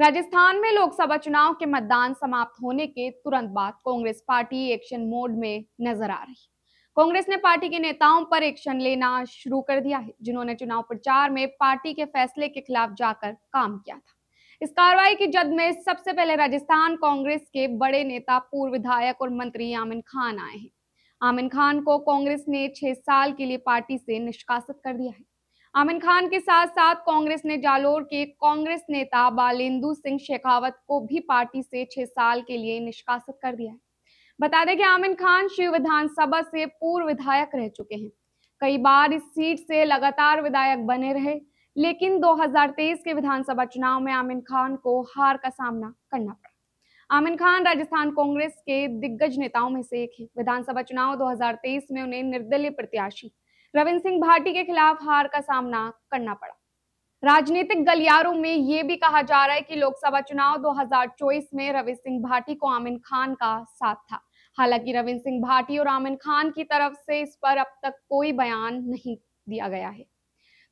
राजस्थान में लोकसभा चुनाव के मतदान समाप्त होने के तुरंत बाद कांग्रेस पार्टी एक्शन मोड में नजर आ रही कांग्रेस ने पार्टी के नेताओं पर एक्शन लेना शुरू कर दिया है जिन्होंने चुनाव प्रचार में पार्टी के फैसले के खिलाफ जाकर काम किया था इस कार्रवाई की जद में सबसे पहले राजस्थान कांग्रेस के बड़े नेता पूर्व विधायक और मंत्री आमिन खान आए हैं आमिन खान को कांग्रेस ने छह साल के लिए पार्टी से निष्कासित कर दिया है आमिन खान के साथ साथ कांग्रेस ने जालोर के कांग्रेस नेता बालेंदु सिंह शेखावत को भी पार्टी से छह साल के लिए निष्कासित कर दिया है बता दें कि आमिन खान शिव विधानसभा से पूर्व विधायक रह चुके हैं कई बार इस सीट से लगातार विधायक बने रहे लेकिन 2023 के विधानसभा चुनाव में आमिन खान को हार का सामना करना पड़ा आमिन खान राजस्थान कांग्रेस के दिग्गज नेताओं में से एक है विधानसभा चुनाव 2023 में उन्हें निर्दलीय प्रत्याशी रविंद्र सिंह भाटी के खिलाफ हार का सामना करना पड़ा राजनीतिक गलियारों में यह भी कहा जा रहा है कि लोकसभा चुनाव 2024 में रविंद्र सिंह भाटी को आमिर खान का साथ था हालांकि रविंद्र सिंह भाटी और आमिर खान की तरफ से इस पर अब तक कोई बयान नहीं दिया गया है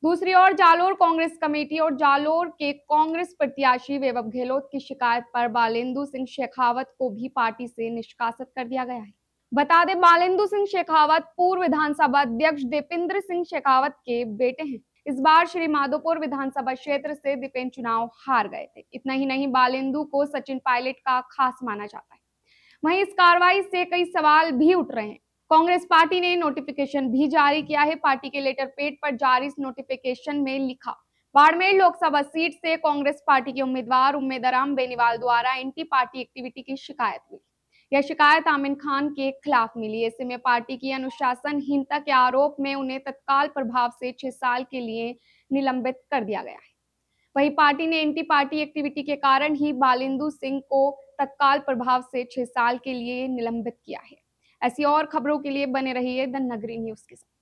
दूसरी ओर जालोर कांग्रेस कमेटी और जालोर के कांग्रेस प्रत्याशी वैभव गहलोत की शिकायत पर बालेंदु सिंह शेखावत को भी पार्टी से निष्कासित कर दिया गया है बता दें बालेंदु सिंह शेखावत पूर्व विधानसभा अध्यक्ष दीपेंद्र सिंह शेखावत के बेटे हैं इस बार श्री माधोपुर विधानसभा क्षेत्र से दीपेंद्र चुनाव हार गए थे इतना ही नहीं बालेंदु को सचिन पायलट का खास माना जाता है वहीं इस कार्रवाई से कई सवाल भी उठ रहे हैं कांग्रेस पार्टी ने नोटिफिकेशन भी जारी किया है पार्टी के लेटर पेड पर जारी इस नोटिफिकेशन में लिखा बाड़मेर लोकसभा सीट से कांग्रेस पार्टी के उम्मीदवार उम्मेदाराम बेनीवाल द्वारा एंटी पार्टी एक्टिविटी की शिकायत हुई यह शिकायत आमिन खान के खिलाफ मिली है इसमें पार्टी की अनुशासनहीनता के आरोप में उन्हें तत्काल प्रभाव से छह साल के लिए निलंबित कर दिया गया है वही पार्टी ने एंटी पार्टी एक्टिविटी के कारण ही बालिंदू सिंह को तत्काल प्रभाव से छह साल के लिए निलंबित किया है ऐसी और खबरों के लिए बने रहिए द नगरी न्यूज के साथ